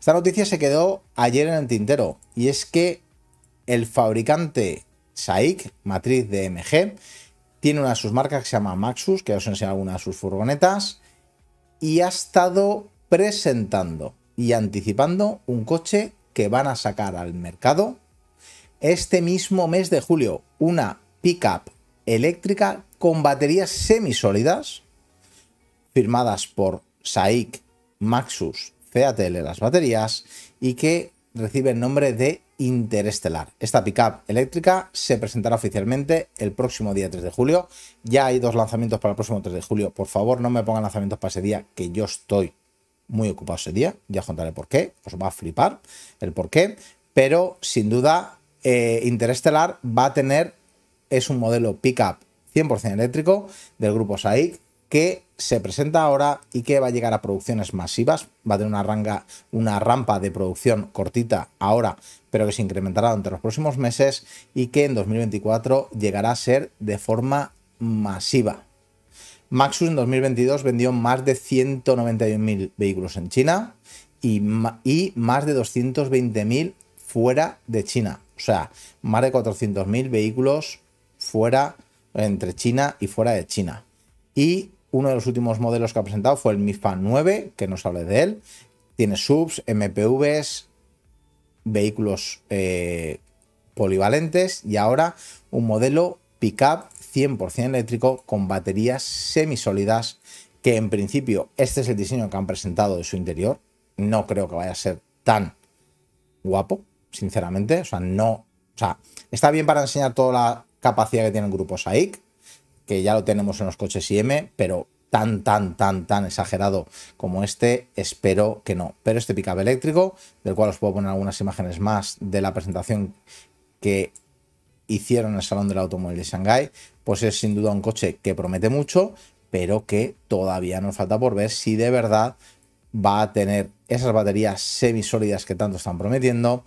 Esta noticia se quedó ayer en el tintero y es que el fabricante SAIC, matriz de MG, tiene una de sus marcas que se llama Maxus, que os enseño algunas de sus furgonetas, y ha estado presentando y anticipando un coche que van a sacar al mercado este mismo mes de julio, una pickup eléctrica con baterías semisólidas firmadas por SAIC, Maxus CATL las baterías y que recibe el nombre de Interestelar. Esta pickup eléctrica se presentará oficialmente el próximo día 3 de julio. Ya hay dos lanzamientos para el próximo 3 de julio. Por favor, no me pongan lanzamientos para ese día, que yo estoy muy ocupado ese día. Ya contaré por qué. Os va a flipar el por qué. Pero sin duda, eh, Interestelar va a tener, es un modelo pickup 100% eléctrico del grupo SAIC que se presenta ahora y que va a llegar a producciones masivas. Va a tener una, rampa de producción cortita ahora, pero que se incrementará durante los próximos meses y que en 2024 llegará a ser de forma masiva. Maxus en 2022 vendió más de 191.000 vehículos en China y, y más de 220.000 fuera de China. O sea, más de 400.000 vehículos fuera entre China y fuera de China. Y uno de los últimos modelos que ha presentado fue el Mifa 9, que nos hablé de él. Tiene subs, MPVs, vehículos eh, polivalentes y ahora un modelo pickup 100% eléctrico con baterías semisólidas que en principio este es el diseño que han presentado de su interior. No creo que vaya a ser tan guapo, sinceramente. O sea, no... O sea, está bien para enseñar toda la capacidad que tiene el grupo SAIC que ya lo tenemos en los coches IM, pero tan, tan, tan, tan exagerado como este, espero que no. Pero este pickup eléctrico, del cual os puedo poner algunas imágenes más de la presentación que hicieron en el Salón del Automóvil de shanghai pues es sin duda un coche que promete mucho, pero que todavía nos falta por ver si de verdad va a tener esas baterías semisólidas que tanto están prometiendo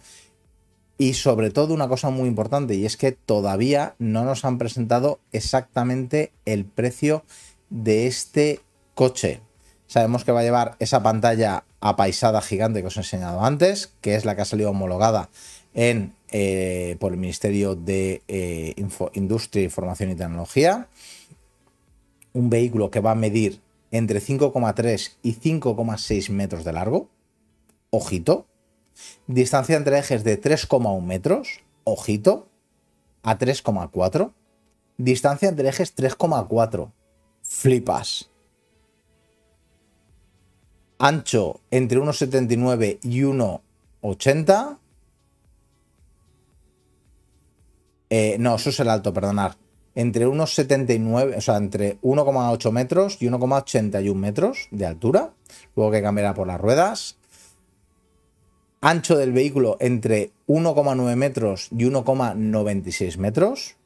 y sobre todo una cosa muy importante, y es que todavía no nos han presentado exactamente el precio de este coche. Sabemos que va a llevar esa pantalla apaisada gigante que os he enseñado antes, que es la que ha salido homologada en, eh, por el Ministerio de eh, Industria, Información y Tecnología. Un vehículo que va a medir entre 5,3 y 5,6 metros de largo. Ojito, Distancia entre ejes de 3,1 metros, ojito, a 3,4. Distancia entre ejes 3,4, flipas. Ancho entre 1,79 y 1,80. Eh, no, eso es el alto, perdonar. Entre 1,79, o sea, entre 1,8 metros y 1,81 metros de altura. Luego que cambiará por las ruedas ancho del vehículo entre 1,9 metros y 1,96 metros.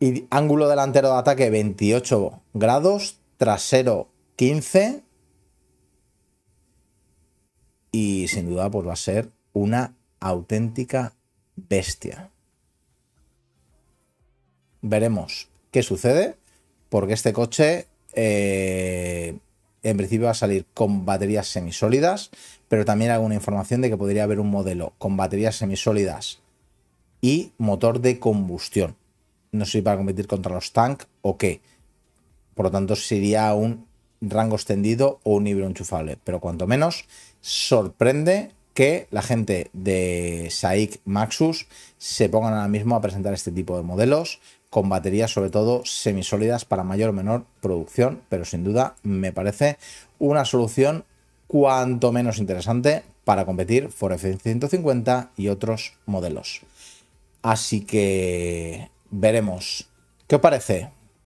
Y ángulo delantero de ataque 28 grados, trasero 15. Y sin duda pues va a ser una auténtica bestia. Veremos qué sucede, porque este coche... Eh, en principio va a salir con baterías semisólidas, pero también alguna información de que podría haber un modelo con baterías semisólidas y motor de combustión. No sé si para competir contra los tank o qué. Por lo tanto, sería un rango extendido o un híbrido enchufable. Pero cuanto menos, sorprende que la gente de SAIC Maxus se pongan ahora mismo a presentar este tipo de modelos con baterías sobre todo semisólidas para mayor o menor producción, pero sin duda me parece una solución cuanto menos interesante para competir por F150 y otros modelos. Así que veremos. ¿Qué os parece?